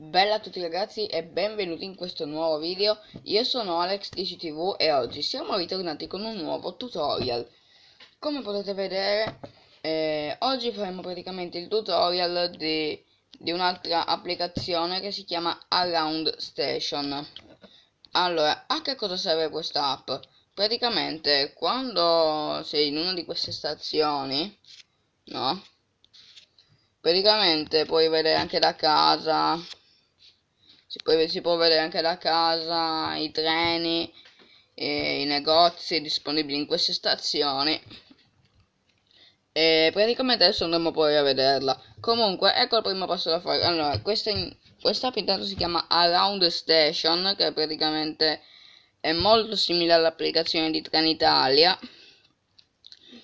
Bella a tutti ragazzi e benvenuti in questo nuovo video Io sono Alex di e oggi siamo ritornati con un nuovo tutorial Come potete vedere eh, oggi faremo praticamente il tutorial di, di un'altra applicazione che si chiama Around Station Allora, a che cosa serve questa app? Praticamente quando sei in una di queste stazioni No? Praticamente puoi vedere anche da casa si può, si può vedere anche la casa, i treni, i negozi disponibili in queste stazioni e praticamente adesso andiamo poi a vederla comunque ecco il primo passo da fare allora questa, in, questa intanto si chiama Around Station che praticamente è molto simile all'applicazione di Trenitalia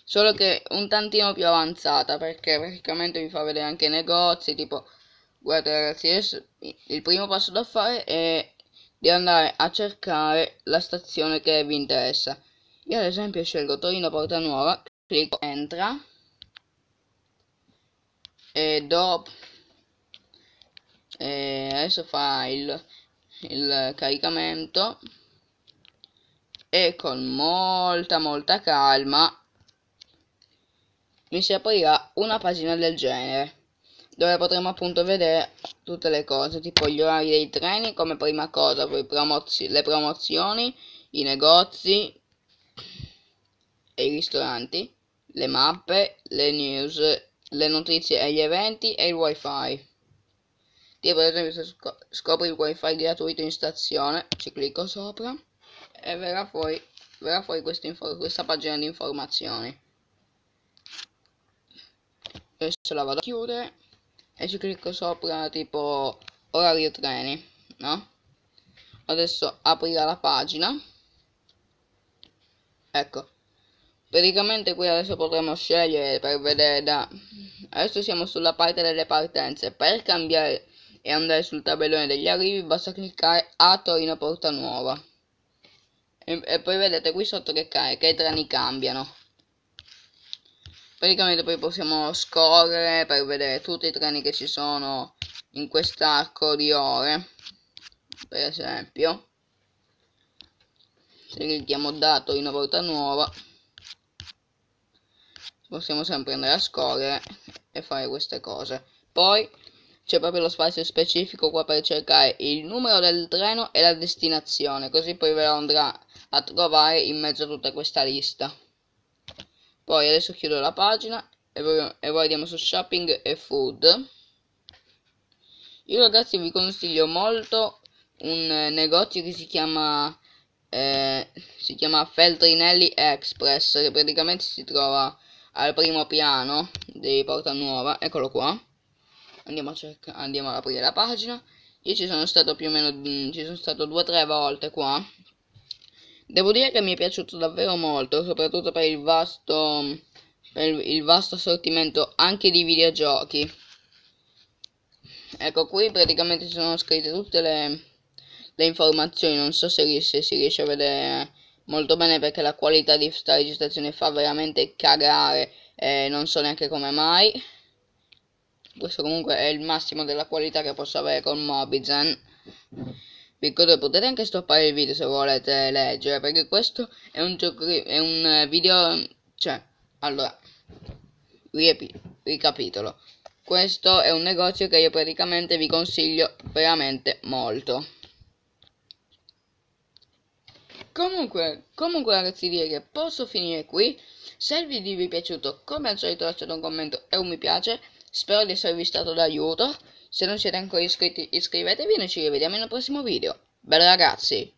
solo che un tantino più avanzata perché praticamente vi fa vedere anche i negozi tipo Guarda ragazzi, adesso il primo passo da fare è di andare a cercare la stazione che vi interessa. Io ad esempio scelgo Torino Porta Nuova, clicco entra e dopo e adesso fa il, il caricamento e con molta molta calma mi si aprirà una pagina del genere dove potremo appunto vedere tutte le cose, tipo gli orari dei treni come prima cosa, poi promozio le promozioni, i negozi e i ristoranti, le mappe, le news, le notizie e gli eventi e il wifi. Tipo ad esempio se scopri il wifi gratuito in stazione, ci clicco sopra e verrà fuori, verrà fuori questa, questa pagina di informazioni. Adesso la vado a chiudere e ci clicco sopra tipo orario treni, no? Adesso aprirà la pagina. Ecco. Praticamente qui adesso potremo scegliere per vedere da... Adesso siamo sulla parte delle partenze. Per cambiare e andare sul tabellone degli arrivi basta cliccare a Torino Porta Nuova. E, e poi vedete qui sotto che, che i treni cambiano praticamente poi possiamo scorrere per vedere tutti i treni che ci sono in quest'arco di ore per esempio se clicchiamo dato in una volta nuova possiamo sempre andare a scorrere e fare queste cose poi c'è proprio lo spazio specifico qua per cercare il numero del treno e la destinazione così poi ve lo andrà a trovare in mezzo a tutta questa lista poi adesso chiudo la pagina e poi, e poi andiamo su shopping e food io ragazzi vi consiglio molto un eh, negozio che si chiama eh, si chiama Feltrinelli Express che praticamente si trova al primo piano di Porta Nuova eccolo qua andiamo a cercare andiamo ad aprire la pagina io ci sono stato più o meno mm, ci sono stato due o tre volte qua Devo dire che mi è piaciuto davvero molto, soprattutto per il vasto, per il vasto assortimento anche di videogiochi. Ecco, qui praticamente sono scritte tutte le, le informazioni, non so se, se si riesce a vedere molto bene perché la qualità di questa registrazione fa veramente cagare e eh, non so neanche come mai questo comunque è il massimo della qualità che posso avere con Mobizen Ricordate potete anche stoppare il video se volete leggere perché questo è un gioco è un eh, video cioè allora ricapitolo. Questo è un negozio che io praticamente vi consiglio veramente molto. Comunque, comunque ragazzi direi che posso finire qui. Se il video vi è piaciuto, come al solito lasciate un commento e un mi piace. Spero di esservi stato d'aiuto. Se non siete ancora iscritti iscrivetevi e noi ci rivediamo nel prossimo video. Bella ragazzi!